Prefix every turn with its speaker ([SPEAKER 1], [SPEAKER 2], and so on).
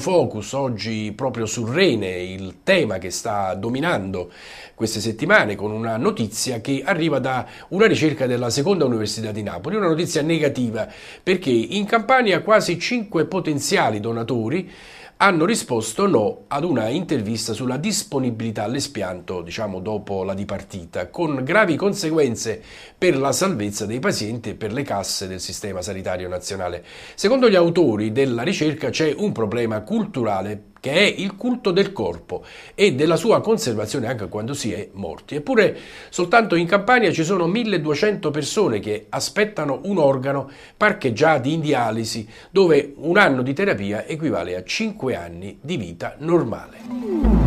[SPEAKER 1] Focus oggi proprio sul rene, il tema che sta dominando queste settimane con una notizia che arriva da una ricerca della seconda Università di Napoli, una notizia negativa perché in Campania quasi 5 potenziali donatori hanno risposto no ad una intervista sulla disponibilità all'espianto, diciamo dopo la dipartita, con gravi conseguenze per la salvezza dei pazienti e per le casse del sistema sanitario nazionale. Secondo gli autori della ricerca c'è un problema culturale che è il culto del corpo e della sua conservazione anche quando si è morti. Eppure soltanto in Campania ci sono 1200 persone che aspettano un organo parcheggiato in dialisi, dove un anno di terapia equivale a 5 anni di vita normale.